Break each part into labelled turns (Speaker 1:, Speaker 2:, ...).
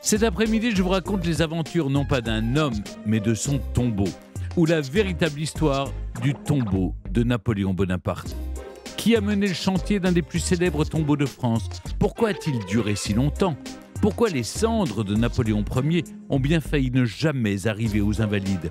Speaker 1: Cet après-midi, je vous raconte les aventures non pas d'un homme, mais de son tombeau, ou la véritable histoire du tombeau de Napoléon Bonaparte. Qui a mené le chantier d'un des plus célèbres tombeaux de France Pourquoi a-t-il duré si longtemps Pourquoi les cendres de Napoléon Ier ont bien failli ne jamais arriver aux invalides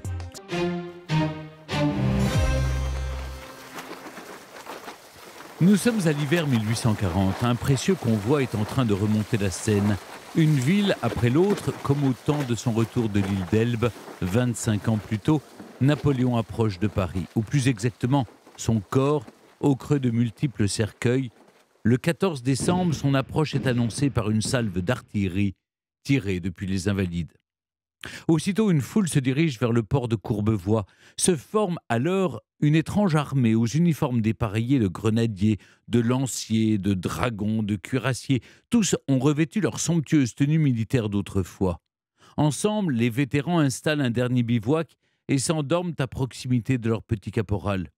Speaker 1: Nous sommes à l'hiver 1840. Un précieux convoi est en train de remonter la Seine. Une ville après l'autre, comme au temps de son retour de l'île d'Elbe, 25 ans plus tôt, Napoléon approche de Paris, ou plus exactement, son corps, au creux de multiples cercueils. Le 14 décembre, son approche est annoncée par une salve d'artillerie tirée depuis les Invalides. Aussitôt, une foule se dirige vers le port de Courbevoie. Se forme alors une étrange armée aux uniformes dépareillés de grenadiers, de lanciers, de dragons, de cuirassiers. Tous ont revêtu leur somptueuse tenue militaire d'autrefois. Ensemble, les vétérans installent un dernier bivouac et s'endorment à proximité de leur petit caporal.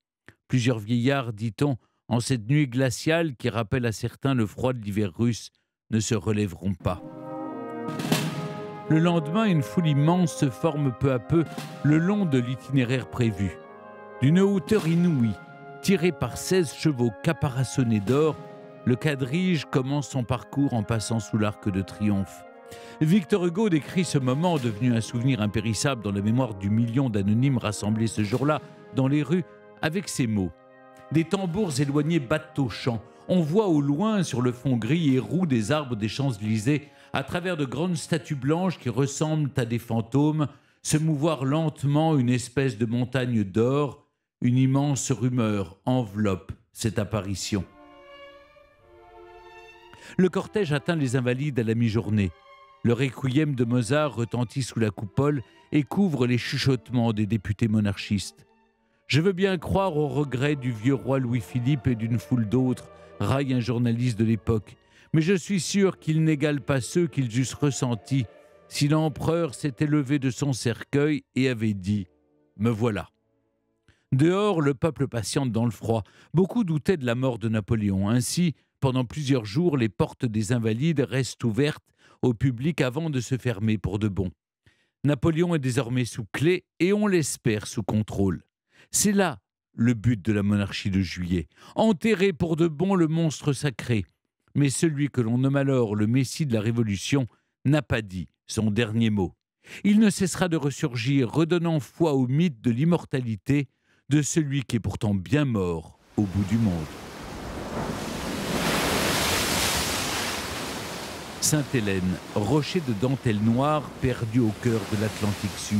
Speaker 1: Plusieurs vieillards, dit-on, en cette nuit glaciale qui rappelle à certains le froid de l'hiver russe, ne se relèveront pas. Le lendemain, une foule immense se forme peu à peu le long de l'itinéraire prévu. D'une hauteur inouïe, tirée par 16 chevaux caparaçonnés d'or, le quadrige commence son parcours en passant sous l'arc de triomphe. Victor Hugo décrit ce moment devenu un souvenir impérissable dans la mémoire du million d'anonymes rassemblés ce jour-là dans les rues avec ces mots. Des tambours éloignés battent au champ. On voit au loin sur le fond gris et roux des arbres des champs elysées à travers de grandes statues blanches qui ressemblent à des fantômes, se mouvoir lentement une espèce de montagne d'or, une immense rumeur enveloppe cette apparition. Le cortège atteint les invalides à la mi-journée. Le requiem de Mozart retentit sous la coupole et couvre les chuchotements des députés monarchistes. Je veux bien croire au regret du vieux roi Louis-Philippe et d'une foule d'autres, raille un journaliste de l'époque mais je suis sûr qu'il n'égale pas ceux qu'ils eussent ressentis si l'empereur s'était levé de son cercueil et avait dit ⁇ Me voilà !⁇ Dehors, le peuple patiente dans le froid. Beaucoup doutaient de la mort de Napoléon. Ainsi, pendant plusieurs jours, les portes des invalides restent ouvertes au public avant de se fermer pour de bon. Napoléon est désormais sous clé et on l'espère sous contrôle. C'est là le but de la monarchie de juillet, enterrer pour de bon le monstre sacré mais celui que l'on nomme alors le Messie de la Révolution n'a pas dit son dernier mot. Il ne cessera de ressurgir, redonnant foi au mythe de l'immortalité de celui qui est pourtant bien mort au bout du monde. Sainte-Hélène, rocher de dentelle noire perdu au cœur de l'Atlantique Sud.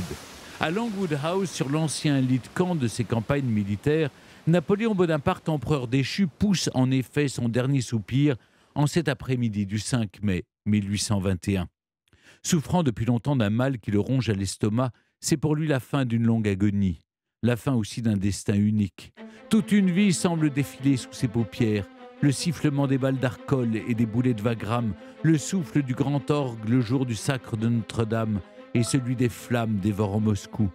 Speaker 1: À Longwood House, sur l'ancien lit de camp de ses campagnes militaires, Napoléon Bonaparte, empereur déchu, pousse en effet son dernier soupir en cet après-midi du 5 mai 1821. Souffrant depuis longtemps d'un mal qui le ronge à l'estomac, c'est pour lui la fin d'une longue agonie, la fin aussi d'un destin unique. Toute une vie semble défiler sous ses paupières, le sifflement des balles d'Arcole et des boulets de Wagram, le souffle du grand orgue le jour du sacre de Notre-Dame et celui des flammes dévorant Moscou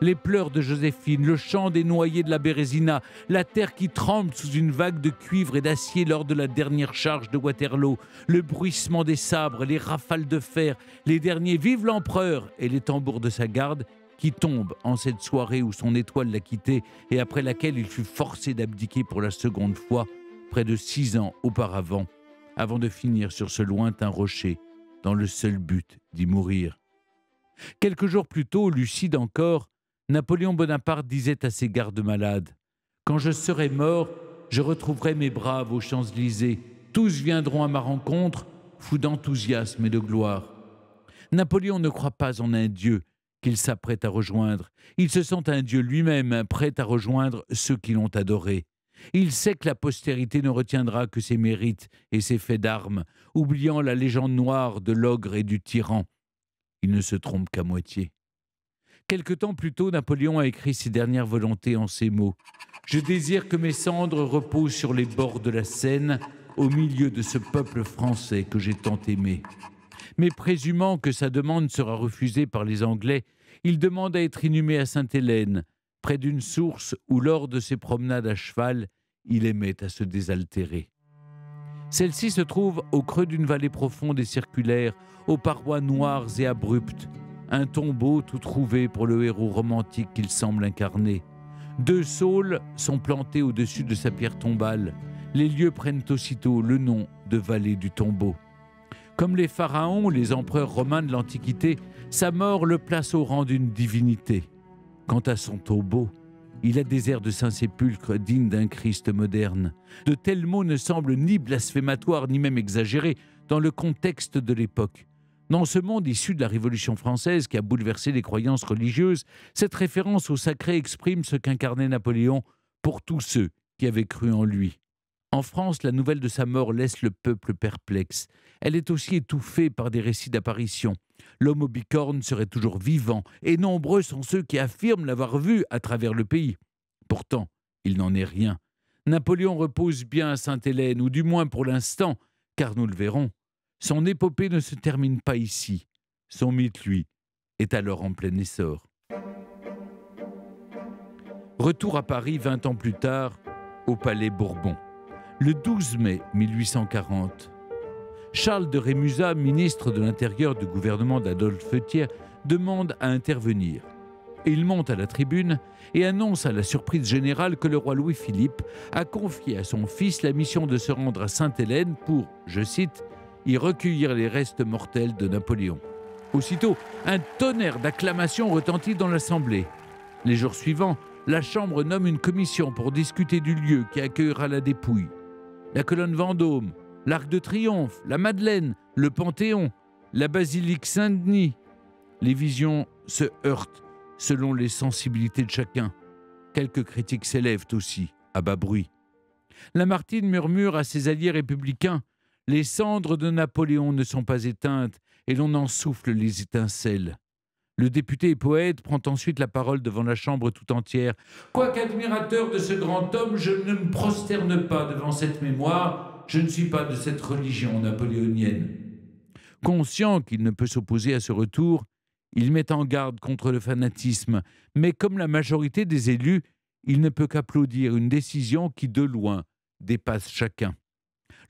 Speaker 1: les pleurs de Joséphine, le chant des noyés de la Bérésina, la terre qui tremble sous une vague de cuivre et d'acier lors de la dernière charge de Waterloo, le bruissement des sabres, les rafales de fer, les derniers Vive l'empereur et les tambours de sa garde qui tombent en cette soirée où son étoile l'a quitté et après laquelle il fut forcé d'abdiquer pour la seconde fois près de six ans auparavant, avant de finir sur ce lointain rocher dans le seul but d'y mourir. Quelques jours plus tôt, lucide encore, Napoléon Bonaparte disait à ses gardes-malades Quand je serai mort, je retrouverai mes braves aux Champs-Élysées. Tous viendront à ma rencontre, fous d'enthousiasme et de gloire. Napoléon ne croit pas en un Dieu qu'il s'apprête à rejoindre. Il se sent un Dieu lui-même prêt à rejoindre ceux qui l'ont adoré. Il sait que la postérité ne retiendra que ses mérites et ses faits d'armes, oubliant la légende noire de l'ogre et du tyran. Il ne se trompe qu'à moitié. Quelque temps plus tôt, Napoléon a écrit ses dernières volontés en ces mots. Je désire que mes cendres reposent sur les bords de la Seine, au milieu de ce peuple français que j'ai tant aimé. Mais présumant que sa demande sera refusée par les Anglais, il demande à être inhumé à Sainte-Hélène, près d'une source où, lors de ses promenades à cheval, il aimait à se désaltérer. Celle-ci se trouve au creux d'une vallée profonde et circulaire, aux parois noires et abruptes, un tombeau tout trouvé pour le héros romantique qu'il semble incarner. Deux saules sont plantés au-dessus de sa pierre tombale. Les lieux prennent aussitôt le nom de vallée du tombeau. Comme les pharaons, les empereurs romains de l'Antiquité, sa mort le place au rang d'une divinité. Quant à son tombeau, il a des airs de Saint-Sépulcre dignes d'un Christ moderne. De tels mots ne semblent ni blasphématoires ni même exagérés dans le contexte de l'époque. Dans ce monde issu de la Révolution française qui a bouleversé les croyances religieuses, cette référence au sacré exprime ce qu'incarnait Napoléon pour tous ceux qui avaient cru en lui. En France, la nouvelle de sa mort laisse le peuple perplexe. Elle est aussi étouffée par des récits d'apparitions. L'homme au bicorne serait toujours vivant, et nombreux sont ceux qui affirment l'avoir vu à travers le pays. Pourtant, il n'en est rien. Napoléon repose bien à Sainte-Hélène, ou du moins pour l'instant, car nous le verrons, son épopée ne se termine pas ici. Son mythe, lui, est alors en plein essor. Retour à Paris 20 ans plus tard, au Palais Bourbon. Le 12 mai 1840, Charles de Rémusat, ministre de l'Intérieur du gouvernement d'Adolphe Thiers, demande à intervenir. Il monte à la tribune et annonce à la surprise générale que le roi Louis-Philippe a confié à son fils la mission de se rendre à Sainte-Hélène pour, je cite, y recueillir les restes mortels de Napoléon. Aussitôt, un tonnerre d'acclamations retentit dans l'Assemblée. Les jours suivants, la Chambre nomme une commission pour discuter du lieu qui accueillera la dépouille. La colonne Vendôme, l'Arc de Triomphe, la Madeleine, le Panthéon, la basilique Saint-Denis. Les visions se heurtent selon les sensibilités de chacun. Quelques critiques s'élèvent aussi, à bas bruit. Lamartine murmure à ses alliés républicains les cendres de Napoléon ne sont pas éteintes et l'on en souffle les étincelles. Le député et poète prend ensuite la parole devant la Chambre tout entière. Quoique admirateur de ce grand homme, je ne me prosterne pas devant cette mémoire, je ne suis pas de cette religion napoléonienne. Conscient qu'il ne peut s'opposer à ce retour, il met en garde contre le fanatisme, mais comme la majorité des élus, il ne peut qu'applaudir une décision qui, de loin, dépasse chacun.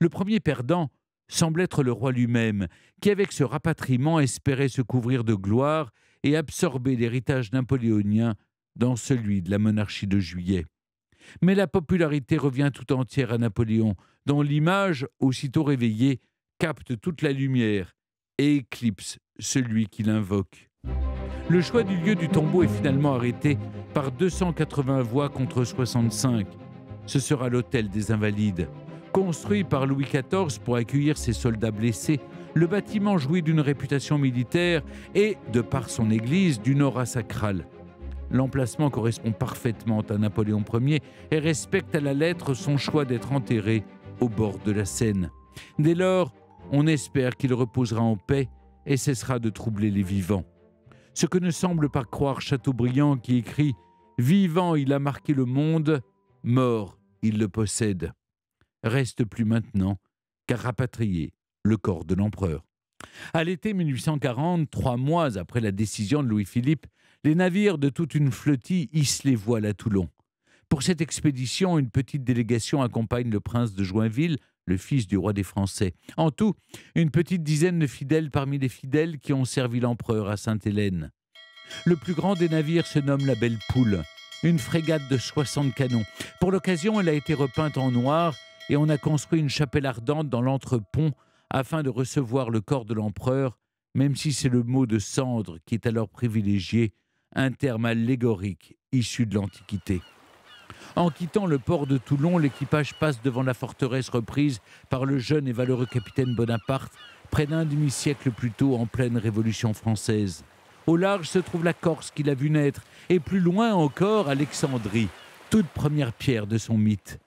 Speaker 1: Le premier perdant semble être le roi lui-même, qui avec ce rapatriement espérait se couvrir de gloire et absorber l'héritage napoléonien dans celui de la monarchie de juillet. Mais la popularité revient tout entière à Napoléon, dont l'image, aussitôt réveillée, capte toute la lumière et éclipse celui qui l'invoque. Le choix du lieu du tombeau est finalement arrêté par 280 voix contre 65. Ce sera l'hôtel des Invalides. Construit par Louis XIV pour accueillir ses soldats blessés, le bâtiment jouit d'une réputation militaire et, de par son église, d'une aura sacrale. L'emplacement correspond parfaitement à Napoléon Ier et respecte à la lettre son choix d'être enterré au bord de la Seine. Dès lors, on espère qu'il reposera en paix et cessera de troubler les vivants. Ce que ne semble pas croire Chateaubriand qui écrit ⁇ Vivant il a marqué le monde, mort il le possède ⁇ reste plus maintenant qu'à rapatrier le corps de l'empereur. À l'été 1840, trois mois après la décision de Louis-Philippe, les navires de toute une flottille hissent les voiles à Toulon. Pour cette expédition, une petite délégation accompagne le prince de Joinville, le fils du roi des Français. En tout, une petite dizaine de fidèles parmi les fidèles qui ont servi l'empereur à Sainte-Hélène. Le plus grand des navires se nomme la Belle Poule, une frégate de 60 canons. Pour l'occasion, elle a été repeinte en noir et on a construit une chapelle ardente dans l'entrepont afin de recevoir le corps de l'empereur, même si c'est le mot de cendre qui est alors privilégié, un terme allégorique issu de l'Antiquité. En quittant le port de Toulon, l'équipage passe devant la forteresse reprise par le jeune et valeureux capitaine Bonaparte près d'un demi-siècle plus tôt en pleine Révolution française. Au large se trouve la Corse qu'il a vu naître, et plus loin encore Alexandrie, toute première pierre de son mythe.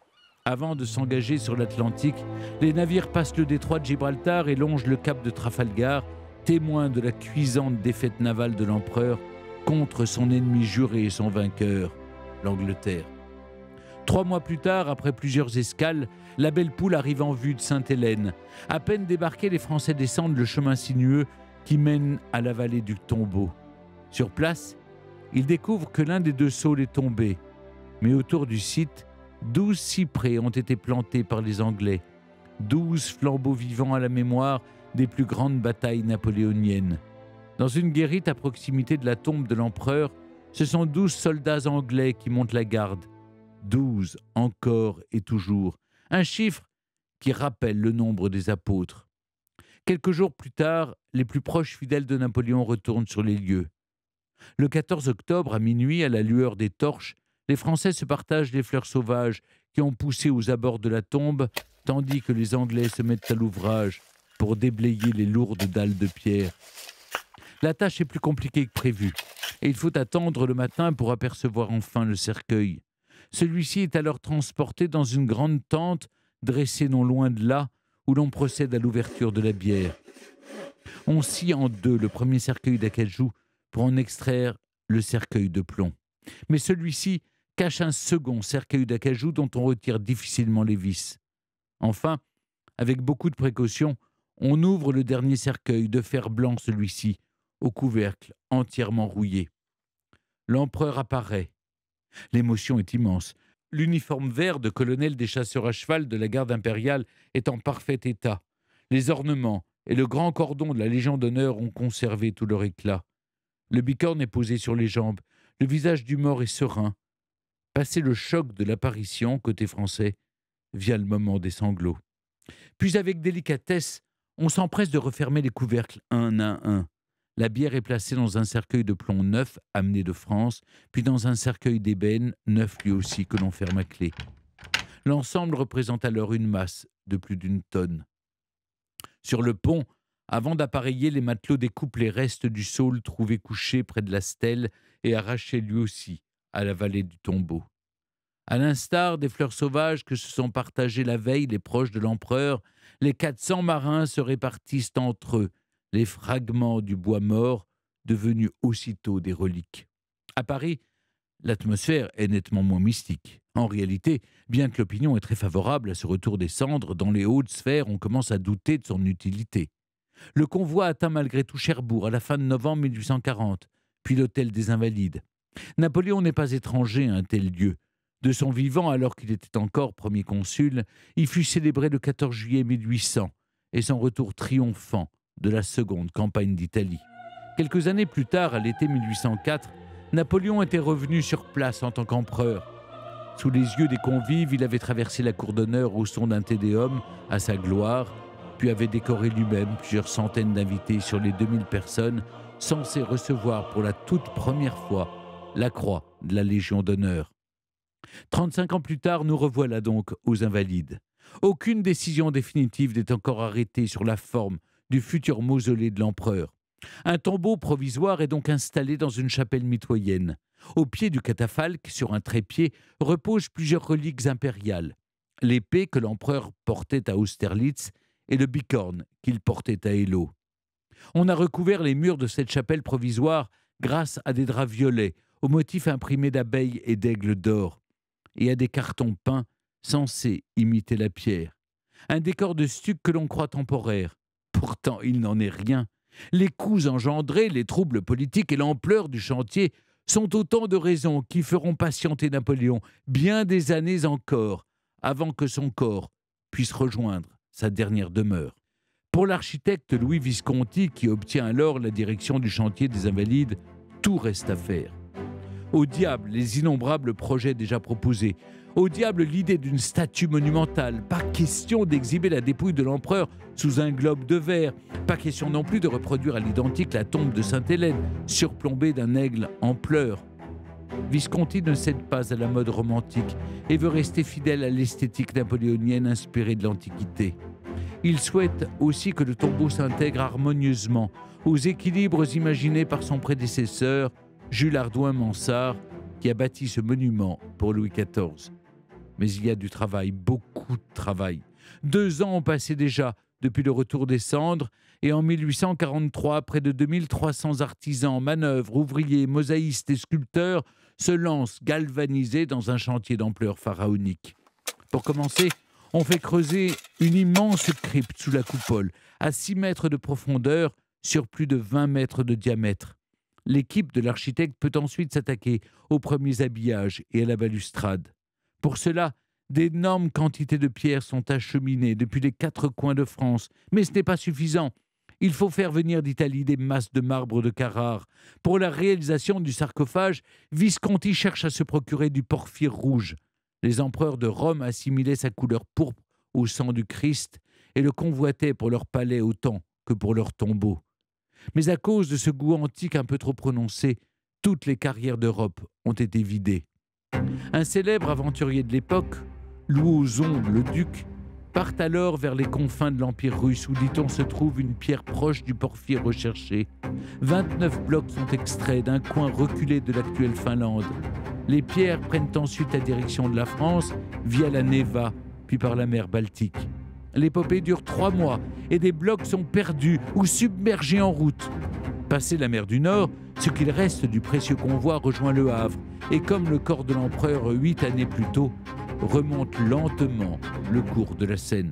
Speaker 1: Avant de s'engager sur l'Atlantique, les navires passent le détroit de Gibraltar et longent le cap de Trafalgar, témoin de la cuisante défaite navale de l'empereur contre son ennemi juré et son vainqueur, l'Angleterre. Trois mois plus tard, après plusieurs escales, la Belle Poule arrive en vue de Sainte-Hélène. À peine débarqués, les Français descendent le chemin sinueux qui mène à la vallée du Tombeau. Sur place, ils découvrent que l'un des deux saules est tombé, mais autour du site, Douze cyprès ont été plantés par les Anglais, douze flambeaux vivants à la mémoire des plus grandes batailles napoléoniennes. Dans une guérite à proximité de la tombe de l'empereur, ce sont douze soldats anglais qui montent la garde. Douze encore et toujours. Un chiffre qui rappelle le nombre des apôtres. Quelques jours plus tard, les plus proches fidèles de Napoléon retournent sur les lieux. Le 14 octobre, à minuit, à la lueur des torches, les Français se partagent les fleurs sauvages qui ont poussé aux abords de la tombe, tandis que les Anglais se mettent à l'ouvrage pour déblayer les lourdes dalles de pierre. La tâche est plus compliquée que prévue, et il faut attendre le matin pour apercevoir enfin le cercueil. Celui-ci est alors transporté dans une grande tente dressée non loin de là, où l'on procède à l'ouverture de la bière. On scie en deux le premier cercueil d'acajou pour en extraire le cercueil de plomb. Mais celui-ci cache un second cercueil d'acajou dont on retire difficilement les vis. Enfin, avec beaucoup de précautions, on ouvre le dernier cercueil de fer blanc, celui-ci, au couvercle entièrement rouillé. L'empereur apparaît. L'émotion est immense. L'uniforme vert de colonel des chasseurs à cheval de la garde impériale est en parfait état. Les ornements et le grand cordon de la Légion d'honneur ont conservé tout leur éclat. Le bicorne est posé sur les jambes. Le visage du mort est serein passer le choc de l'apparition côté français via le moment des sanglots. Puis avec délicatesse, on s'empresse de refermer les couvercles un à un. La bière est placée dans un cercueil de plomb neuf amené de France, puis dans un cercueil d'ébène neuf lui aussi que l'on ferme à clé. L'ensemble représente alors une masse de plus d'une tonne. Sur le pont, avant d'appareiller, les matelots découpent les restes du saule trouvé couché près de la stèle et arraché lui aussi à la vallée du tombeau. À l'instar des fleurs sauvages que se sont partagées la veille les proches de l'empereur, les 400 marins se répartissent entre eux les fragments du bois mort devenus aussitôt des reliques. À Paris, l'atmosphère est nettement moins mystique. En réalité, bien que l'opinion est très favorable à ce retour des cendres, dans les hautes sphères, on commence à douter de son utilité. Le convoi atteint malgré tout Cherbourg à la fin de novembre 1840, puis l'hôtel des Invalides. Napoléon n'est pas étranger à un tel lieu. De son vivant, alors qu'il était encore premier consul, il fut célébré le 14 juillet 1800 et son retour triomphant de la seconde campagne d'Italie. Quelques années plus tard, à l'été 1804, Napoléon était revenu sur place en tant qu'empereur. Sous les yeux des convives, il avait traversé la cour d'honneur au son d'un tédéum à sa gloire, puis avait décoré lui-même plusieurs centaines d'invités sur les 2000 personnes censées recevoir pour la toute première fois la croix de la Légion d'honneur. 35 ans plus tard, nous revoilà donc aux invalides. Aucune décision définitive n'est encore arrêtée sur la forme du futur mausolée de l'empereur. Un tombeau provisoire est donc installé dans une chapelle mitoyenne. Au pied du catafalque, sur un trépied, reposent plusieurs reliques impériales. L'épée que l'empereur portait à Austerlitz et le bicorne qu'il portait à Elo. On a recouvert les murs de cette chapelle provisoire grâce à des draps violets aux motifs imprimés d'abeilles et d'aigles d'or, et à des cartons peints censés imiter la pierre. Un décor de stuc que l'on croit temporaire. Pourtant, il n'en est rien. Les coups engendrés, les troubles politiques et l'ampleur du chantier sont autant de raisons qui feront patienter Napoléon bien des années encore avant que son corps puisse rejoindre sa dernière demeure. Pour l'architecte Louis Visconti, qui obtient alors la direction du chantier des Invalides, tout reste à faire. Au diable les innombrables projets déjà proposés. Au diable l'idée d'une statue monumentale. Pas question d'exhiber la dépouille de l'empereur sous un globe de verre. Pas question non plus de reproduire à l'identique la tombe de Sainte-Hélène, surplombée d'un aigle en pleurs. Visconti ne cède pas à la mode romantique et veut rester fidèle à l'esthétique napoléonienne inspirée de l'Antiquité. Il souhaite aussi que le tombeau s'intègre harmonieusement aux équilibres imaginés par son prédécesseur Jules Ardouin-Mansart qui a bâti ce monument pour Louis XIV. Mais il y a du travail, beaucoup de travail. Deux ans ont passé déjà depuis le retour des cendres, et en 1843, près de 2300 artisans, manœuvres, ouvriers, mosaïstes et sculpteurs se lancent galvanisés dans un chantier d'ampleur pharaonique. Pour commencer, on fait creuser une immense crypte sous la coupole, à 6 mètres de profondeur sur plus de 20 mètres de diamètre. L'équipe de l'architecte peut ensuite s'attaquer aux premiers habillages et à la balustrade. Pour cela, d'énormes quantités de pierres sont acheminées depuis les quatre coins de France, mais ce n'est pas suffisant. Il faut faire venir d'Italie des masses de marbre de Carrare. Pour la réalisation du sarcophage, Visconti cherche à se procurer du porphyre rouge. Les empereurs de Rome assimilaient sa couleur pourpre au sang du Christ et le convoitaient pour leur palais autant que pour leurs tombeau. Mais à cause de ce goût antique un peu trop prononcé, toutes les carrières d'Europe ont été vidées. Un célèbre aventurier de l'époque, Louzon, le duc, part alors vers les confins de l'Empire russe où, dit-on, se trouve une pierre proche du porphyre recherché. 29 blocs sont extraits d'un coin reculé de l'actuelle Finlande. Les pierres prennent ensuite la direction de la France via la Neva, puis par la mer Baltique. L'épopée dure trois mois et des blocs sont perdus ou submergés en route. Passé la mer du Nord, ce qu'il reste du précieux convoi rejoint le Havre et comme le corps de l'empereur huit années plus tôt, remonte lentement le cours de la Seine.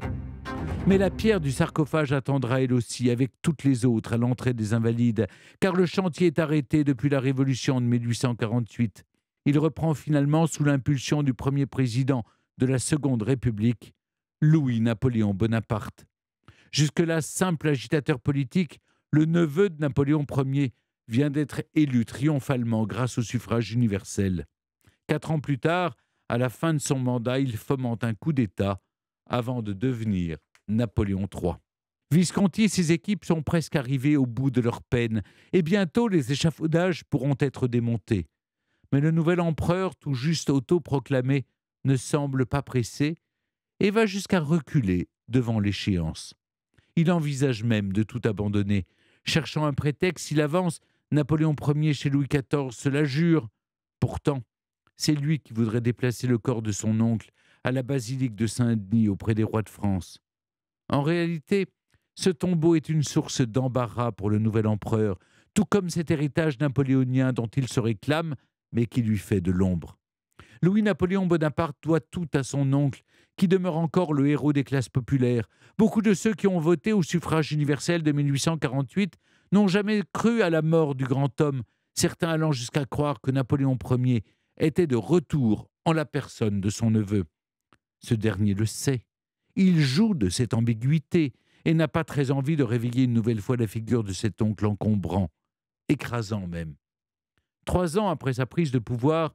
Speaker 1: Mais la pierre du sarcophage attendra elle aussi, avec toutes les autres, à l'entrée des Invalides, car le chantier est arrêté depuis la Révolution de 1848. Il reprend finalement sous l'impulsion du premier président de la Seconde République, Louis-Napoléon Bonaparte. Jusque-là simple agitateur politique, le neveu de Napoléon Ier vient d'être élu triomphalement grâce au suffrage universel. Quatre ans plus tard, à la fin de son mandat, il fomente un coup d'État avant de devenir Napoléon III. Visconti et ses équipes sont presque arrivés au bout de leur peine, et bientôt les échafaudages pourront être démontés. Mais le nouvel empereur, tout juste autoproclamé, ne semble pas pressé, et va jusqu'à reculer devant l'échéance. Il envisage même de tout abandonner. Cherchant un prétexte, il avance. Napoléon Ier chez Louis XIV la jure. Pourtant, c'est lui qui voudrait déplacer le corps de son oncle à la basilique de Saint-Denis auprès des rois de France. En réalité, ce tombeau est une source d'embarras pour le nouvel empereur, tout comme cet héritage napoléonien dont il se réclame, mais qui lui fait de l'ombre. Louis-Napoléon Bonaparte doit tout à son oncle, qui demeure encore le héros des classes populaires. Beaucoup de ceux qui ont voté au suffrage universel de 1848 n'ont jamais cru à la mort du grand homme, certains allant jusqu'à croire que Napoléon Ier était de retour en la personne de son neveu. Ce dernier le sait. Il joue de cette ambiguïté et n'a pas très envie de réveiller une nouvelle fois la figure de cet oncle encombrant, écrasant même. Trois ans après sa prise de pouvoir,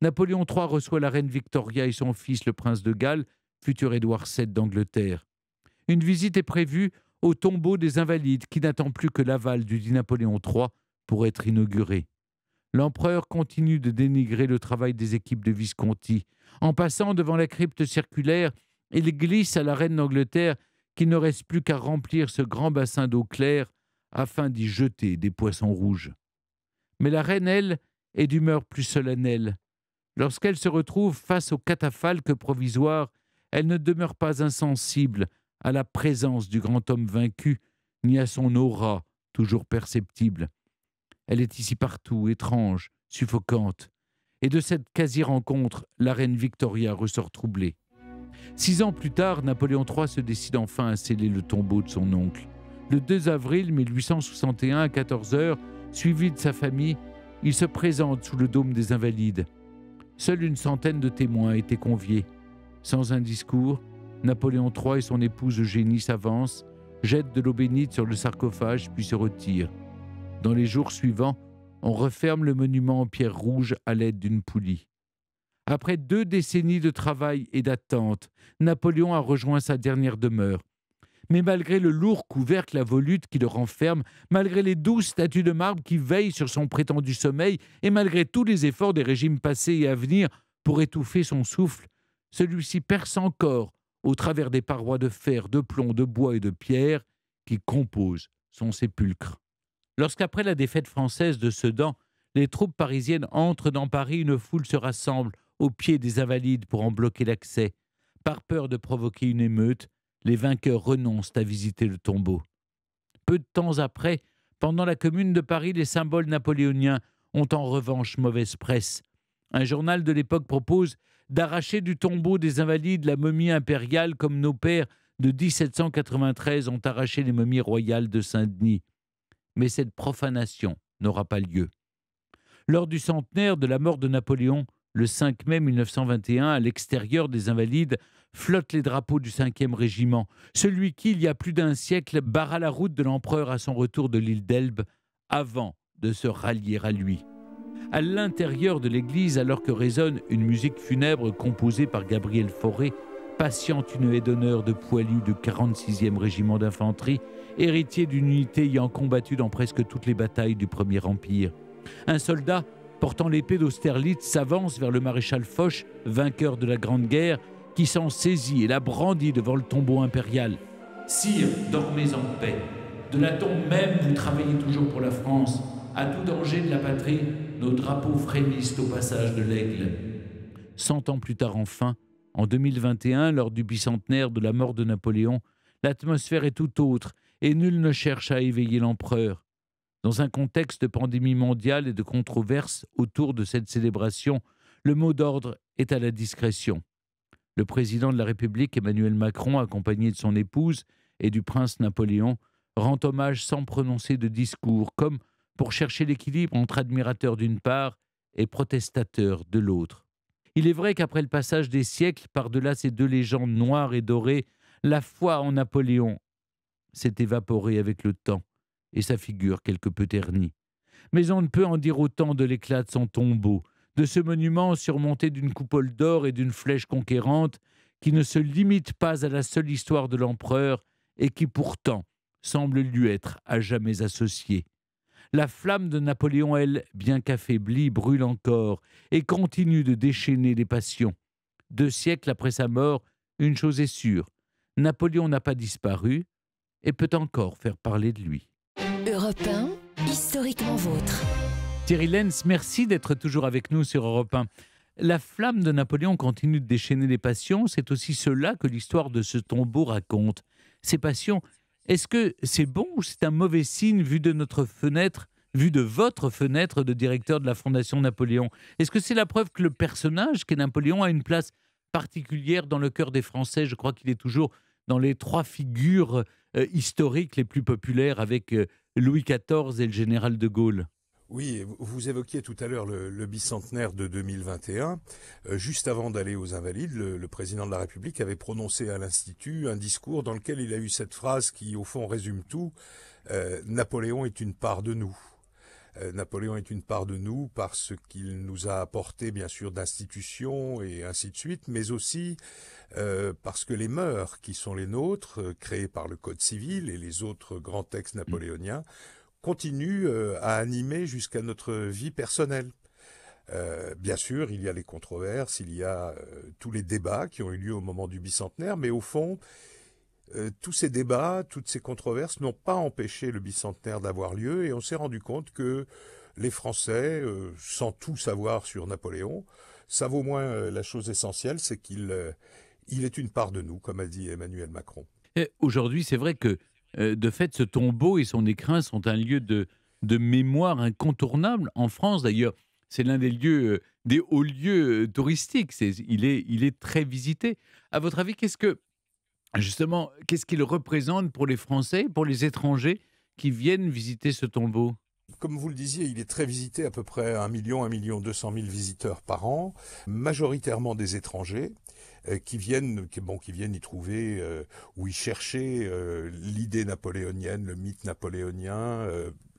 Speaker 1: Napoléon III reçoit la reine Victoria et son fils, le prince de Galles, futur Édouard VII d'Angleterre. Une visite est prévue au tombeau des Invalides qui n'attend plus que l'aval du dit Napoléon III pour être inauguré. L'empereur continue de dénigrer le travail des équipes de Visconti. En passant devant la crypte circulaire, il glisse à la reine d'Angleterre qui ne reste plus qu'à remplir ce grand bassin d'eau claire afin d'y jeter des poissons rouges. Mais la reine, elle, est d'humeur plus solennelle. Lorsqu'elle se retrouve face au catafalque provisoire, elle ne demeure pas insensible à la présence du grand homme vaincu, ni à son aura toujours perceptible. Elle est ici partout, étrange, suffocante. Et de cette quasi-rencontre, la reine Victoria ressort troublée. Six ans plus tard, Napoléon III se décide enfin à sceller le tombeau de son oncle. Le 2 avril 1861 à 14h, suivi de sa famille, il se présente sous le dôme des Invalides. Seule une centaine de témoins été conviés. Sans un discours, Napoléon III et son épouse Eugénie s'avancent, jettent de l'eau bénite sur le sarcophage puis se retirent. Dans les jours suivants, on referme le monument en pierre rouge à l'aide d'une poulie. Après deux décennies de travail et d'attente, Napoléon a rejoint sa dernière demeure, mais malgré le lourd couvercle à volute qui le renferme, malgré les douze statues de marbre qui veillent sur son prétendu sommeil, et malgré tous les efforts des régimes passés et à venir pour étouffer son souffle, celui-ci perce encore au travers des parois de fer, de plomb, de bois et de pierre qui composent son sépulcre. Lorsqu'après la défaite française de Sedan, les troupes parisiennes entrent dans Paris, une foule se rassemble au pied des Invalides pour en bloquer l'accès. Par peur de provoquer une émeute, les vainqueurs renoncent à visiter le tombeau. Peu de temps après, pendant la Commune de Paris, les symboles napoléoniens ont en revanche mauvaise presse. Un journal de l'époque propose d'arracher du tombeau des invalides la momie impériale comme nos pères de 1793 ont arraché les momies royales de Saint-Denis. Mais cette profanation n'aura pas lieu. Lors du centenaire de la mort de Napoléon, le 5 mai 1921, à l'extérieur des Invalides, flottent les drapeaux du 5e régiment, celui qui, il y a plus d'un siècle, barra la route de l'empereur à son retour de l'île d'Elbe avant de se rallier à lui. À l'intérieur de l'église, alors que résonne une musique funèbre composée par Gabriel Fauré, patiente une haie d'honneur de poilu du 46e régiment d'infanterie, héritier d'une unité ayant combattu dans presque toutes les batailles du Premier Empire. Un soldat portant l'épée d'Austerlitz s'avance vers le maréchal Foch, vainqueur de la Grande Guerre, qui s'en saisit et la brandit devant le tombeau impérial. Sire, dormez en paix. De la tombe même, vous travaillez toujours pour la France. À tout danger de la patrie, nos drapeaux frémissent au passage de l'aigle. Cent ans plus tard enfin, en 2021, lors du bicentenaire de la mort de Napoléon, l'atmosphère est tout autre et nul ne cherche à éveiller l'empereur. Dans un contexte de pandémie mondiale et de controverses autour de cette célébration, le mot d'ordre est à la discrétion le président de la République Emmanuel Macron, accompagné de son épouse et du prince Napoléon, rend hommage sans prononcer de discours, comme pour chercher l'équilibre entre admirateurs d'une part et protestateurs de l'autre. Il est vrai qu'après le passage des siècles, par-delà ces deux légendes noires et dorées, la foi en Napoléon s'est évaporée avec le temps et sa figure quelque peu ternie. Mais on ne peut en dire autant de l'éclat de son tombeau, de ce monument surmonté d'une coupole d'or et d'une flèche conquérante qui ne se limite pas à la seule histoire de l'empereur et qui pourtant semble lui être à jamais associée. La flamme de Napoléon, elle, bien qu'affaiblie, brûle encore et continue de déchaîner les passions. Deux siècles après sa mort, une chose est sûre, Napoléon n'a pas disparu et peut encore faire parler de lui. Europe historiquement vôtre. Thierry Lenz, merci d'être toujours avec nous sur Europe 1. La flamme de Napoléon continue de déchaîner les passions. C'est aussi cela que l'histoire de ce tombeau raconte. Ces passions, est-ce que c'est bon ou c'est un mauvais signe vu de notre fenêtre, vu de votre fenêtre de directeur de la Fondation Napoléon Est-ce que c'est la preuve que le personnage qu'est Napoléon a une place particulière dans le cœur des Français Je crois qu'il est toujours dans les trois figures euh, historiques les plus populaires avec euh, Louis XIV et le général de Gaulle.
Speaker 2: Oui, vous évoquiez tout à l'heure le, bicentenaire de 2021. Euh, juste avant d'aller aux Invalides, le, président de la République avait prononcé à l'Institut un discours dans lequel il a eu cette phrase qui, au fond, résume tout. Euh, Napoléon est une part de nous. Euh, Napoléon est une part de nous parce qu'il nous a apporté, bien sûr, d'institutions et ainsi de suite, mais aussi parce que les mœurs qui sont les nôtres, créées par le Code civil et les autres grands textes napoléoniens, continue euh, à animer jusqu'à notre vie personnelle. Euh, bien sûr, il y a les controverses, il y a euh, tous les débats qui ont eu lieu au moment du bicentenaire, mais au fond, tous ces débats, toutes ces controverses n'ont pas empêché le bicentenaire d'avoir lieu et on s'est rendu compte que les Français, sans tout savoir sur Napoléon, savent au moins la chose essentielle, c'est qu'il est une part de nous, comme a dit Emmanuel Macron.
Speaker 1: Aujourd'hui, c'est vrai que euh, de fait, ce tombeau et son écrin sont un lieu de, mémoire incontournable en France. D'ailleurs, c'est l'un des lieux, euh, des hauts lieux euh, touristiques. il, est, très visité. À votre avis, qu'est-ce que, justement, qu'est-ce qu'il représente pour les Français, pour les étrangers qui viennent visiter ce tombeau
Speaker 2: comme vous le disiez, il est très visité, à peu près 1 million, 1 million 200 000 visiteurs par an, majoritairement des étrangers. Euh, qui viennent, qui, bon, qui viennent y trouver euh, ou y chercher euh, l'idée napoléonienne, le mythe napoléonien.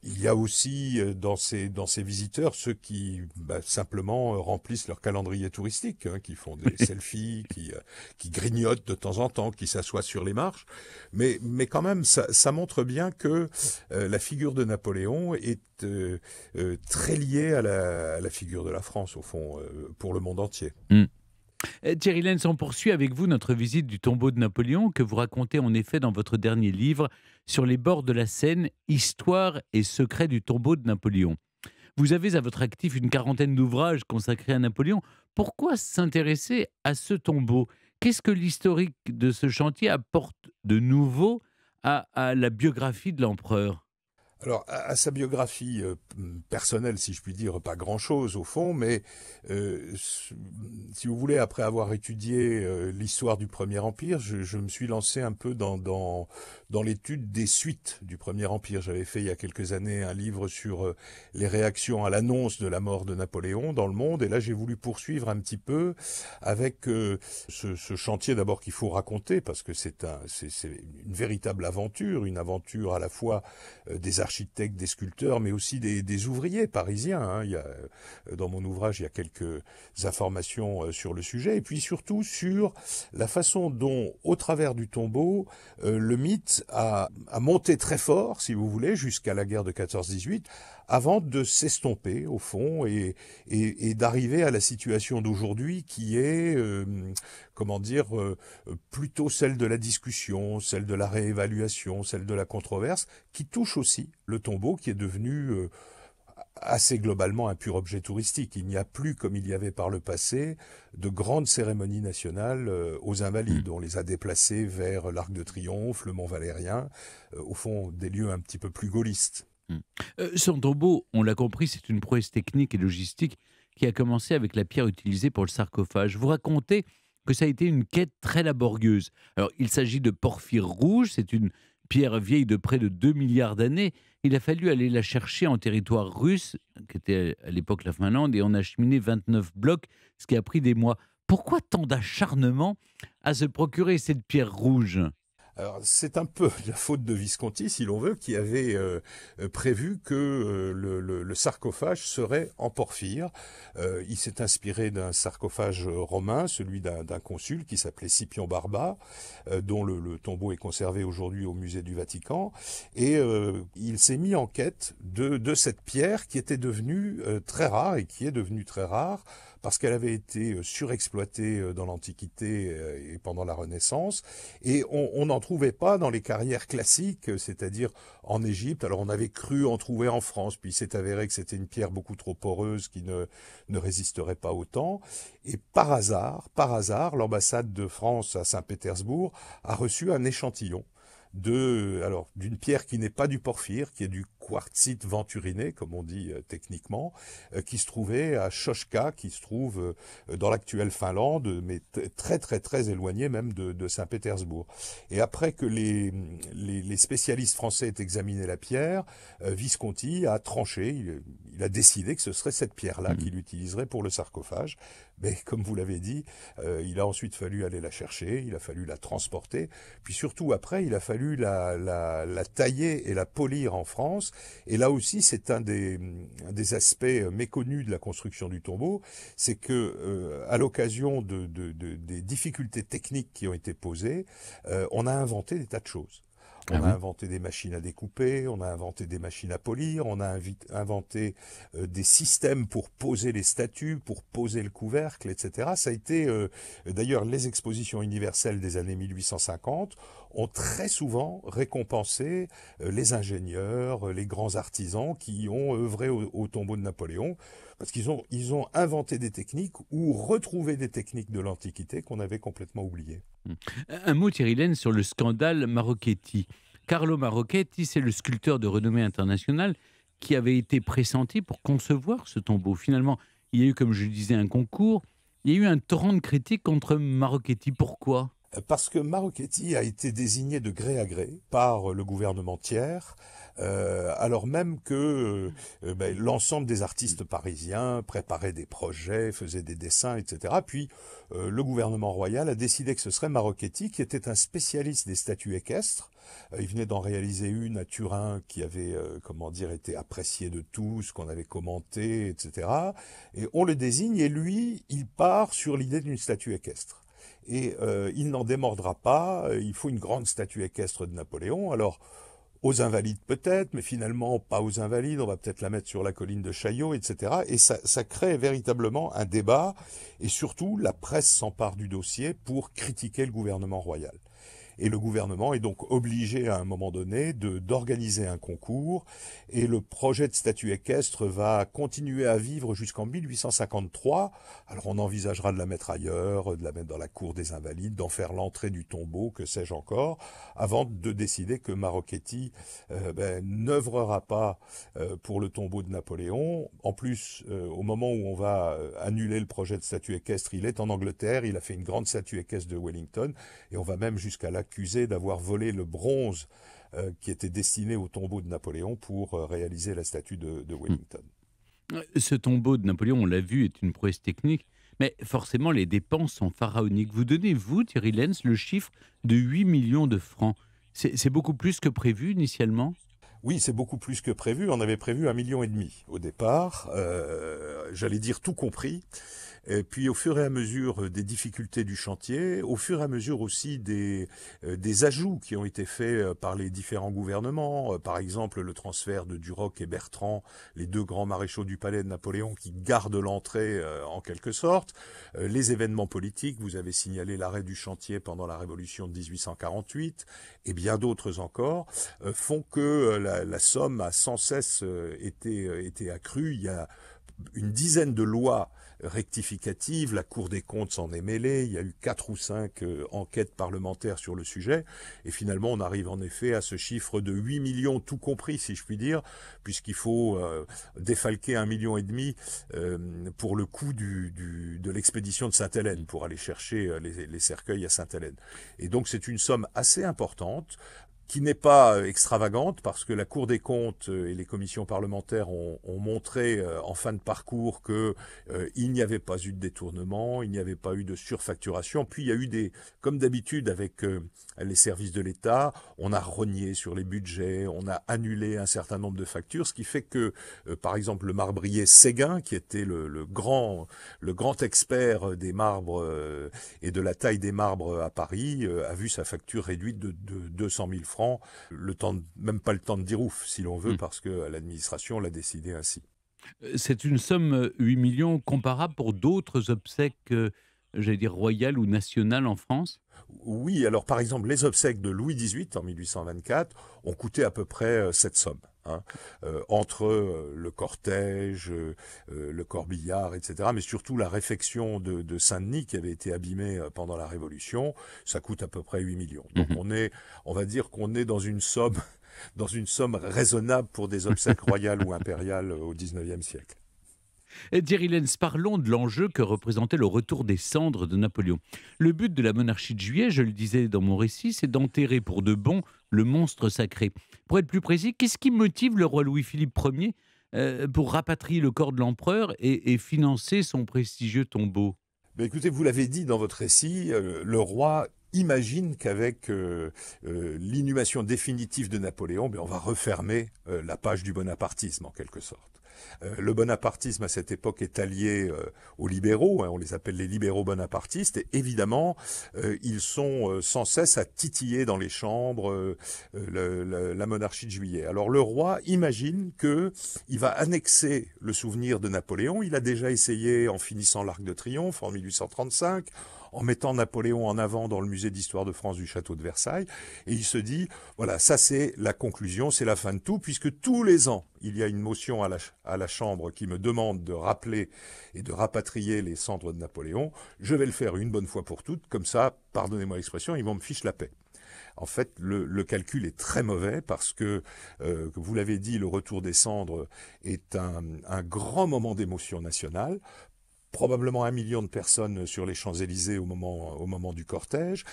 Speaker 2: Il y a aussi dans ces dans ces visiteurs ceux qui bah, simplement remplissent leur calendrier touristique, hein, qui font des selfies, qui qui grignotent de temps en temps, qui s'assoient sur les marches, mais mais quand même ça, ça montre bien que la figure de Napoléon est très liée à la, figure de la France au fond pour le monde entier.
Speaker 1: Hmm. Euh, Thierry Lenz, on poursuit avec vous notre visite du tombeau de Napoléon que vous racontez en effet dans votre dernier livre sur les bords de la Seine, Histoire et secret du tombeau de Napoléon. Vous avez à votre actif une quarantaine d'ouvrages consacrés à Napoléon. Pourquoi s'intéresser à ce tombeau Qu'est-ce que l'historique de ce chantier apporte de nouveau à, à la biographie de l'empereur
Speaker 2: alors, à, sa biographie euh, personnelle, si je puis dire, pas grand-chose au fond, mais euh, si vous voulez, après avoir étudié euh, l'histoire du Premier Empire, je, je, me suis lancé un peu dans, dans, dans l'étude des suites du Premier Empire. J'avais fait il y a quelques années un livre sur les réactions à l'annonce de la mort de Napoléon dans le monde, et là j'ai voulu poursuivre un petit peu avec ce, ce, chantier d'abord qu'il faut raconter, parce que c'est un, c'est une véritable aventure, une aventure à la fois des des architectes, des sculpteurs, mais aussi des, ouvriers parisiens. Hein. Il y a, euh, dans mon ouvrage, il y a quelques informations euh, sur le sujet, et puis surtout sur la façon dont, au travers du tombeau, euh, le mythe a, a monté très fort, si vous voulez, jusqu'à la guerre de 14-18, avant de s'estomper au fond et, d'arriver à la situation d'aujourd'hui qui est, euh, comment dire, euh, plutôt celle de la discussion, celle de la réévaluation, celle de la controverse, qui touche aussi le tombeau qui est devenu... Euh, assez globalement un pur objet touristique. Il n'y a plus, comme il y avait par le passé, de grandes cérémonies nationales aux Invalides. Mm. On les a déplacés vers l'Arc de Triomphe, le Mont Valérien, au fond des lieux un petit peu plus gaullistes.
Speaker 1: Euh, son tombeau, on l'a compris, c'est une prouesse technique et logistique qui a commencé avec la pierre utilisée pour le sarcophage. Vous racontez que ça a été une quête très laborieuse. Alors, il s'agit de porphyre rouge, c'est une pierre vieille de près de 2 milliards d'années. Il a fallu aller la chercher en territoire russe, qui était à l'époque la Finlande, et on a cheminé 29 blocs, ce qui a pris des mois. Pourquoi tant d'acharnement à se procurer cette pierre rouge
Speaker 2: c'est un peu la faute de Visconti, si l'on veut, qui avait euh, prévu que euh, le, sarcophage serait en porphyre. Euh, il s'est inspiré d'un sarcophage romain, celui d'un consul qui s'appelait Scipion Barba, dont le, tombeau est conservé aujourd'hui au musée du Vatican, et il s'est mis en quête de, cette pierre qui était devenue très rare et qui est devenue très rare parce qu'elle avait été euh, surexploitée euh, dans l'Antiquité euh, et pendant la Renaissance, et on n'en trouvait pas dans les carrières classiques, c'est-à-dire en Égypte. Alors on avait cru en trouver en France, puis il s'est avéré que c'était une pierre beaucoup trop poreuse qui ne, ne résisterait pas autant. Et par hasard, par hasard, l'ambassade de France à Saint-Pétersbourg a reçu un échantillon de alors d'une pierre qui n'est pas du porphyre, qui est du quartzite venturiné, comme on dit euh, techniquement, euh, qui se trouvait à Shoshka, qui se trouve euh, dans l'actuelle Finlande, mais très très très éloignée même de, Saint-Pétersbourg. Et après que les, spécialistes français aient examiné la pierre, Visconti a tranché, il, a décidé que ce serait cette pierre-là mmh. qu'il utiliserait pour le sarcophage. Mais comme vous l'avez dit, il a ensuite fallu aller la chercher, il a fallu la transporter, puis surtout après, il a fallu la, la tailler et la polir en France et là aussi, c'est un des, aspects euh, méconnus de la construction du tombeau, c'est que euh, à l'occasion de, des difficultés techniques qui ont été posées, euh, on a inventé des tas de choses. Ah on a inventé des machines à découper, on a inventé des machines à polir, on a inventé euh, des systèmes pour poser les statues, pour poser le couvercle, etc. Ça a été, euh, d'ailleurs, les expositions universelles des années 1850 ont très souvent récompensé euh, les ingénieurs, les grands artisans qui ont œuvré au tombeau de Napoléon. Parce qu'ils ont, inventé des techniques ou retrouvé des techniques de l'Antiquité qu'on avait complètement oubliées.
Speaker 1: Hmm. Un mot, Thierry sur le scandale Marocchetti. Carlo Marocchetti, c'est le sculpteur de renommée internationale qui avait été pressenti pour concevoir ce tombeau. Finalement, il y a eu, comme je le disais, un concours. Il y a eu un torrent de critiques contre Marocchetti. Pourquoi
Speaker 2: parce que Marocchetti a été désigné de gré à gré par le gouvernement tiers, euh, alors même que euh, euh, ben, l'ensemble des artistes parisiens préparaient des projets, faisaient des dessins, etc. Puis le gouvernement royal a décidé que ce serait Marocchetti, qui était un spécialiste des statues équestres. il venait d'en réaliser une à Turin qui avait, comment dire, été appréciée de tous, qu'on avait commenté, etc. Et on le désigne et lui, il part sur l'idée d'une statue équestre et euh, il n'en démordra pas. Euh, il faut une grande statue équestre de Napoléon. Alors, aux Invalides peut-être, mais finalement pas aux Invalides, on va peut-être la mettre sur la colline de Chaillot, etc. Et ça crée véritablement un débat, et surtout la presse s'empare du dossier pour critiquer le gouvernement royal. Et le gouvernement est donc obligé à un moment donné d'organiser un concours. Et le projet de statue équestre va continuer à vivre jusqu'en 1853. Alors on envisagera de la mettre ailleurs, de la mettre dans la cour des invalides, d'en faire l'entrée du tombeau, que sais-je encore, avant de décider que Marocchetti euh, n'oeuvrera ben, pas euh, pour le tombeau de Napoléon. En plus, euh, au moment où on va annuler le projet de statue équestre, il est en Angleterre, il a fait une grande statue équestre de Wellington, et on va même jusqu'à là accusé d'avoir volé le bronze euh, qui était destiné au tombeau de Napoléon pour euh, réaliser la statue de, hmm. Wellington.
Speaker 1: Euh, ce tombeau de Napoléon, on l'a vu, est une prouesse technique. Mais forcément, les dépenses sont pharaoniques. Vous donnez, vous, Thierry Lenz, le chiffre de 8 millions de francs. C'est
Speaker 2: beaucoup plus que prévu initialement oui, c'est beaucoup plus que prévu. On avait prévu un million et demi au départ, j'allais dire tout compris. Et puis au fur et à mesure euh, des difficultés du chantier, au fur et à mesure aussi des, euh, des ajouts qui ont été faits euh, par les différents gouvernements, par exemple le transfert de Duroc et Bertrand, les deux grands maréchaux du palais de Napoléon qui gardent l'entrée en quelque sorte, les événements politiques, vous avez signalé l'arrêt du chantier pendant la Révolution de 1848, et bien d'autres encore, font que la, la, somme a sans cesse été, été accrue. Il y a une dizaine de lois rectificative, la Cour des comptes s'en est mêlée, il y a eu quatre ou cinq euh, enquêtes parlementaires sur le sujet, et finalement on arrive en effet à ce chiffre de 8 millions, tout compris si je puis dire, puisqu'il faut euh, défalquer un million et demi euh, pour le coût du, de l'expédition de Sainte-Hélène, pour aller chercher les, les cercueils à Sainte-Hélène. Et donc c'est une somme assez importante, qui n'est pas euh, extravagante parce que la Cour des comptes euh, et les commissions parlementaires ont, montré euh, en fin de parcours que il n'y avait pas eu de détournement, il n'y avait pas eu de surfacturation. Puis il y a eu des, comme d'habitude avec les services de l'État, on a renié sur les budgets, on a annulé un certain nombre de factures, ce qui fait que, par exemple, le marbrier Séguin, qui était le, grand, le grand expert des marbres et de la taille des marbres à Paris, a vu sa facture réduite de, de 200 000 francs le temps même pas le temps de dire ouf, si l'on veut, hmm. parce que l'administration l'a décidé ainsi.
Speaker 1: Euh, c'est une somme, 8 euh, millions, comparable pour d'autres obsèques, euh, j'allais
Speaker 2: dire royales ou nationales en France Oui, alors par exemple, les obsèques de Louis XVIII en 1824 ont coûté à peu près cette somme. Hein, euh, entre euh, le cortège, euh, le corbillard, etc. Mais surtout la réfection de, Saint-Denis qui avait été abîmée pendant la Révolution, ça coûte à peu près 8 millions. Donc mhm. on va dire qu'on est dans une somme dans une somme raisonnable pour des obsèques royales ou impériales au XIXe siècle.
Speaker 1: Thierry eh, parlons de l'enjeu que représentait le retour des cendres de Napoléon. Le but de la monarchie de juillet, je le disais dans mon récit, c'est d'enterrer pour de bon le monstre sacré. Pour être plus précis, qu'est-ce qui motive le roi Louis-Philippe Ier euh, pour rapatrier le corps de l'empereur et, financer son prestigieux tombeau
Speaker 2: mais ben, écoutez, vous l'avez dit dans votre récit, euh, le roi imagine qu'avec euh, l'inhumation définitive de Napoléon, ben, on va refermer la page du bonapartisme en quelque sorte. Euh, le bonapartisme à cette époque est allié euh, aux libéraux, hein, on les appelle les libéraux bonapartistes, et évidemment, euh, ils sont sans cesse à titiller dans les chambres la monarchie de juillet. Alors le roi imagine que il va annexer le souvenir de Napoléon, il a déjà essayé en finissant l'Arc de Triomphe en 1835, en mettant Napoléon en avant dans le musée d'histoire de France du château de Versailles. Et il se dit, voilà, ça c'est la conclusion, c'est la fin de tout, puisque tous les ans, il y a une motion à la, Chambre qui me demande de rappeler et de rapatrier les cendres de Napoléon. Je vais le faire une bonne fois pour toutes, comme ça, pardonnez-moi l'expression, ils vont me fiche la paix. En fait, le, calcul est très mauvais parce euh, que, vous l'avez dit, le retour des cendres est un, un grand moment d'émotion nationale probablement un million de personnes sur les Champs-Élysées au moment, au moment du cortège,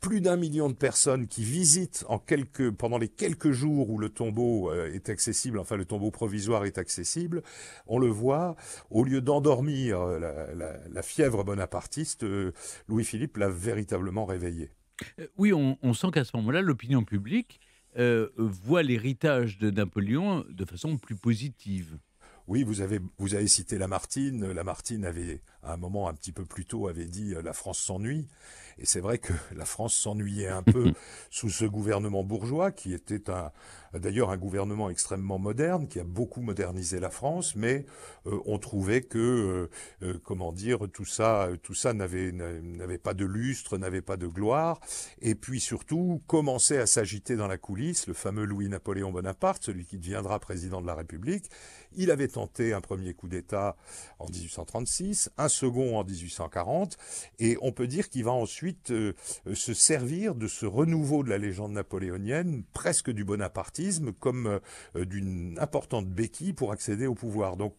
Speaker 2: plus d'un million de personnes qui visitent en quelques, pendant les quelques jours où le tombeau euh, est accessible, enfin le tombeau provisoire est accessible, on le voit, au lieu d'endormir euh, la, fièvre bonapartiste, euh, Louis-Philippe l'a véritablement réveillé.
Speaker 1: Oui, on, sent qu'à ce moment-là, l'opinion publique
Speaker 2: voit l'héritage de Napoléon de façon plus positive. Oui, vous avez, vous avez cité Lamartine. Lamartine avait, à un moment un petit peu plus tôt, avait dit euh, la France s'ennuie. Et c'est vrai que la France s'ennuyait un peu sous ce gouvernement bourgeois qui était un, d'ailleurs un gouvernement extrêmement moderne, qui a beaucoup modernisé la France, mais euh, on trouvait que, euh, comment dire, tout ça, tout ça n'avait, n'avait pas de lustre, n'avait pas de gloire. Et puis surtout, commençait à s'agiter dans la coulisse le fameux Louis-Napoléon Bonaparte, celui qui deviendra président de la République, il avait tenté un premier coup d'État en 1836, un second en 1840, et on peut dire qu'il va ensuite euh, euh, se servir de ce renouveau de la légende napoléonienne, presque du bonapartisme, comme euh, d'une importante béquille pour accéder au pouvoir. Donc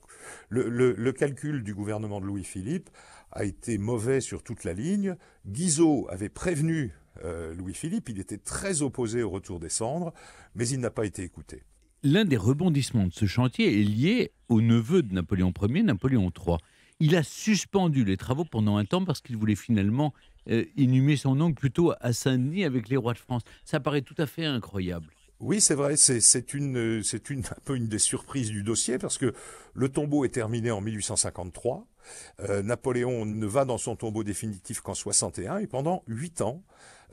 Speaker 2: le, calcul du gouvernement de Louis-Philippe a été mauvais sur toute la ligne. Guizot avait prévenu Louis-Philippe, il était très opposé au retour des cendres, mais il n'a pas été écouté
Speaker 1: l'un des rebondissements de ce chantier est lié au neveu de Napoléon Ier, Napoléon III. Il a suspendu les travaux pendant un temps parce qu'il voulait finalement euh, inhumer son oncle plutôt à Saint-Denis avec les rois de France. Ça paraît tout à fait incroyable.
Speaker 2: Oui, c'est vrai, c'est une, euh, c'est un peu une des surprises du dossier parce que le tombeau est terminé en 1853. Euh, Napoléon ne va dans son tombeau définitif qu'en 61 et pendant huit ans,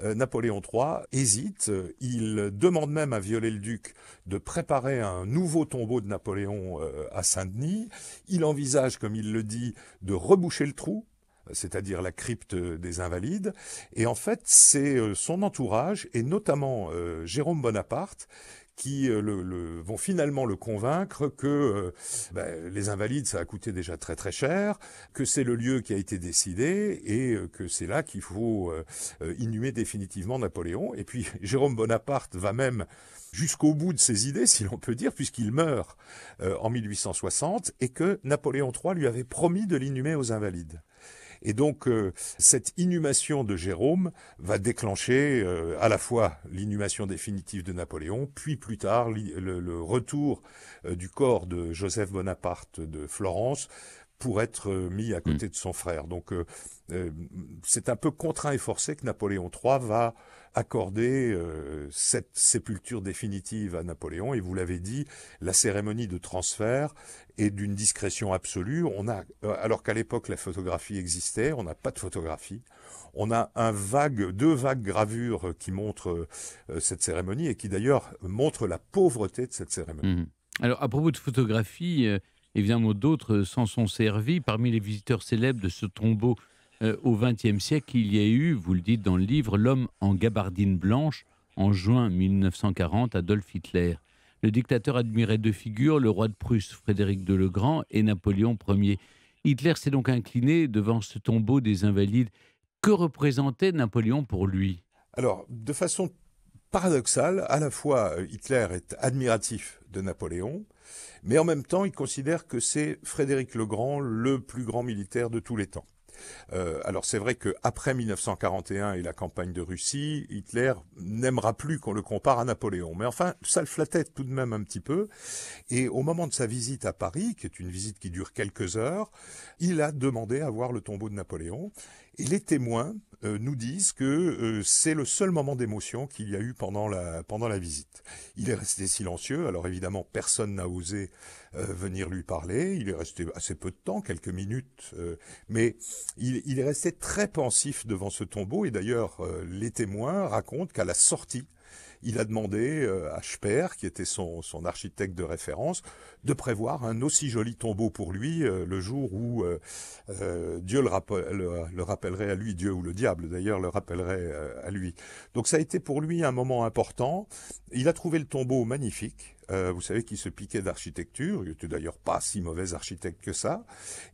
Speaker 2: euh, Napoléon III hésite, euh, il demande même à Viollet-le-Duc de préparer un nouveau tombeau de Napoléon euh, à Saint-Denis, il envisage, comme il le dit, de reboucher le trou c'est-à-dire la crypte des invalides. Et en fait, c'est son entourage, et notamment Jérôme Bonaparte, qui euh, le, vont finalement le convaincre que euh, ben, les invalides, ça a coûté déjà très très cher, que c'est le lieu qui a été décidé et euh, que c'est là qu'il faut inhumer définitivement Napoléon. Et puis Jérôme Bonaparte va même jusqu'au bout de ses idées, si l'on peut dire, puisqu'il meurt en 1860 et que Napoléon III lui avait promis de l'inhumer aux invalides. Et donc euh, cette inhumation de Jérôme va déclencher euh, à la fois l'inhumation définitive de Napoléon, puis plus tard le, retour euh, du corps de Joseph Bonaparte de Florence pour être mis à hmm. côté de son frère. Donc euh, c'est un peu contraint et forcé que Napoléon III va accorder euh, cette sépulture définitive à Napoléon. Et vous l'avez dit, la cérémonie de transfert est d'une discrétion absolue. On a, euh, alors qu'à l'époque la photographie existait, on n'a pas de photographie. On a un vague, deux vagues gravures qui montrent cette cérémonie et qui d'ailleurs montrent la pauvreté de cette cérémonie. Mhm.
Speaker 1: Alors à propos de photographie, évidemment d'autres s'en sont servis. Parmi les visiteurs célèbres de ce tombeau euh, au XXe siècle, il y a eu, vous le dites dans le livre, l'homme en gabardine blanche en juin 1940, Adolf Hitler. Le dictateur admirait deux figures, le roi de Prusse, Frédéric de Legrand, et Napoléon Ier. Hitler s'est donc incliné devant ce tombeau des invalides.
Speaker 2: Que représentait Napoléon pour lui Alors, de façon paradoxale, à la fois euh, Hitler est admiratif de Napoléon, mais en même temps il considère que c'est Frédéric le Grand le plus grand militaire de tous les temps. Euh, alors c'est vrai qu'après 1941 et la campagne de Russie, Hitler n'aimera plus qu'on le compare à Napoléon. Mais enfin, ça le flattait tout de même un petit peu. Et au moment de sa visite à Paris, qui est une visite qui dure quelques heures, il a demandé à voir le tombeau de Napoléon. Et les témoins euh, nous disent que euh, c'est le seul moment d'émotion qu'il y a eu pendant la, pendant la visite. Il est resté silencieux, alors évidemment personne n'a osé euh, venir lui parler, il est resté assez peu de temps, quelques minutes, mais il, il, est resté très pensif devant ce tombeau et d'ailleurs les témoins racontent qu'à la sortie il a demandé euh, à Schper, qui était son, son architecte de référence, de prévoir un aussi joli tombeau pour lui euh, le jour où euh, Dieu le, rappellerait à lui, Dieu ou le diable d'ailleurs le rappellerait à lui. Donc ça a été pour lui un moment important. Il a trouvé le tombeau magnifique. vous savez qu'il se piquait d'architecture, il n'était d'ailleurs pas si mauvais architecte que ça,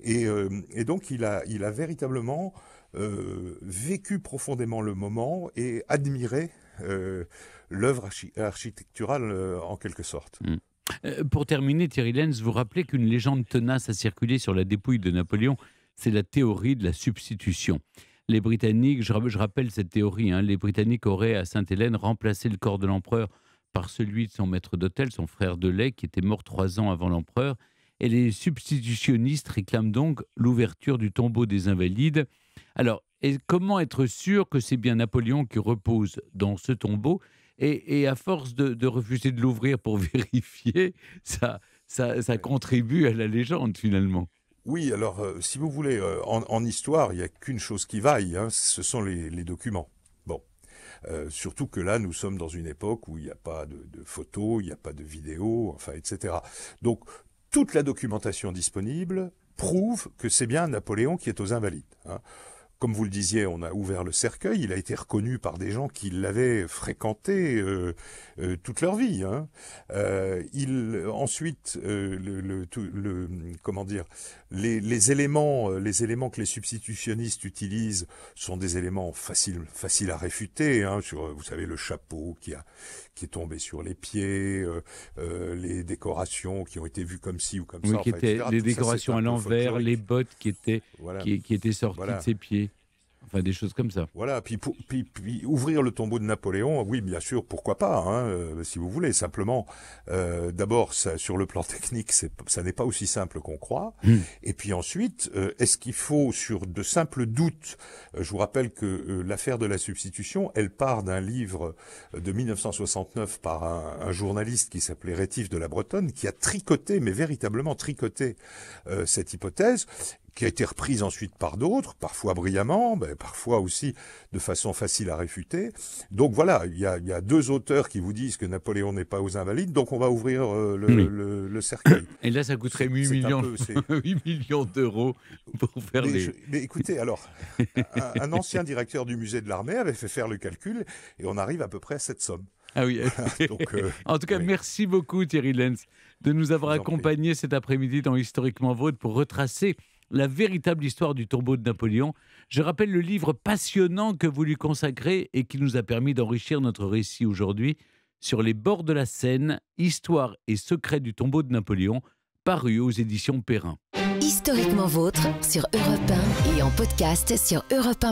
Speaker 2: et, et donc il a, il a véritablement vécu profondément le moment et admiré l'œuvre architecturale euh, en quelque sorte. Mm.
Speaker 1: Euh, pour terminer, Thierry Lenz, vous rappelez qu'une légende tenace a circulé sur la dépouille de Napoléon, c'est la théorie de la substitution. Les Britanniques, je, rappelle cette théorie, hein, les Britanniques auraient à Sainte-Hélène remplacé le corps de l'empereur par celui de son maître d'hôtel, son frère de lait, qui était mort trois ans avant l'empereur. Et les substitutionnistes réclament donc l'ouverture du tombeau des invalides. Alors, comment être sûr que c'est bien Napoléon qui repose dans ce tombeau et, à force de, refuser de l'ouvrir pour vérifier, ça, ça, contribue à la légende finalement.
Speaker 2: Oui, alors euh, si vous voulez, euh, en, histoire, il n'y a qu'une chose qui vaille, hein, ce sont les, documents. Bon. Euh, surtout que là, nous sommes dans une époque où il n'y a pas de, de photos, il n'y a pas de vidéos, enfin, etc. Donc, toute la documentation disponible prouve que c'est bien Napoléon qui est aux Invalides. Hein comme vous le disiez, on a ouvert le cercueil, il a été reconnu par des gens qui l'avaient fréquenté euh, euh, toute leur vie. Hein. Euh, il ensuite le, le, comment dire les, éléments les éléments que les substitutionnistes utilisent sont des éléments faciles à réfuter. Hein, sur vous savez le chapeau qui a qui est tombé sur les pieds, euh, euh, les décorations qui ont été vues comme ci ou comme ça. Qui les décorations à l'envers,
Speaker 1: les bottes qui étaient, qui, étaient sorties de ses pieds des choses comme ça.
Speaker 2: Voilà, puis, puis, ouvrir le tombeau de Napoléon, oui, bien sûr, pourquoi pas, hein, euh, si vous voulez. Simplement, euh, d'abord, sur le plan technique, ça n'est pas aussi simple qu'on croit. Hmm. Et puis ensuite, euh, est-ce qu'il faut, sur de simples doutes, je vous rappelle que l'affaire de la substitution, elle part d'un livre de 1969 par un, un journaliste qui s'appelait Rétif de la Bretonne, qui a tricoté, mais véritablement tricoté, cette hypothèse qui a été reprise ensuite par d'autres, parfois brillamment, parfois aussi de façon facile à réfuter. Donc voilà, il y a, deux auteurs qui vous disent que Napoléon n'est pas aux Invalides, donc on va ouvrir euh, le, cercle cercueil. Et là, ça coûterait 8 millions, millions d'euros pour faire les... mais écoutez, alors, un, ancien directeur du musée de l'armée avait fait faire le calcul, et on arrive à peu près à cette somme. Ah oui. Donc, euh,
Speaker 1: en tout cas, merci beaucoup Thierry Lenz de nous avoir accompagnés cet après-midi dans Historiquement vaude pour retracer la véritable histoire du tombeau de Napoléon. Je rappelle le livre passionnant que vous lui consacrez et qui nous a permis d'enrichir notre récit aujourd'hui sur les bords de la Seine, Histoire et secrets du tombeau de Napoléon, paru aux éditions Perrin. Historiquement vôtre sur Europe et en podcast sur europe